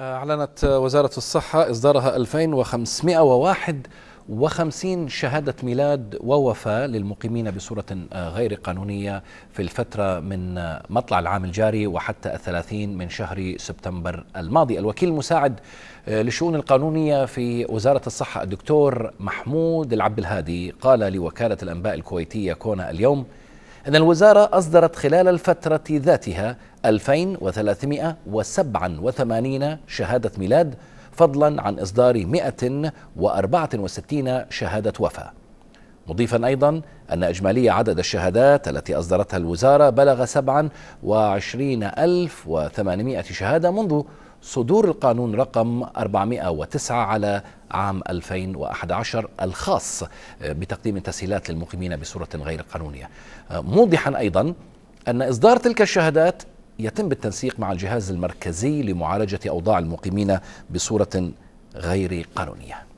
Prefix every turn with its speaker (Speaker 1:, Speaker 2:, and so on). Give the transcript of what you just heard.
Speaker 1: آه، أعلنت وزارة الصحة إصدارها 2551 شهادة ميلاد ووفاة للمقيمين بصورة آه، غير قانونية في الفترة من آه، مطلع العام الجاري وحتى الثلاثين من شهر سبتمبر الماضي الوكيل المساعد للشؤون القانونية في وزارة الصحة الدكتور محمود العبد الهادي قال لوكالة الأنباء الكويتية كونا اليوم أن الوزارة أصدرت خلال الفترة ذاتها 2387 شهادة ميلاد فضلا عن إصدار 164 شهادة وفاة مضيفا أيضا أن إجمالي عدد الشهادات التي أصدرتها الوزارة بلغ 27800 شهادة منذ صدور القانون رقم 409 على عام 2011 الخاص آه، بتقديم تسهيلات للمقيمين بصورة غير قانونية آه، موضحا أيضا أن إصدار تلك الشهادات يتم بالتنسيق مع الجهاز المركزي لمعالجة أوضاع المقيمين بصورة غير قانونية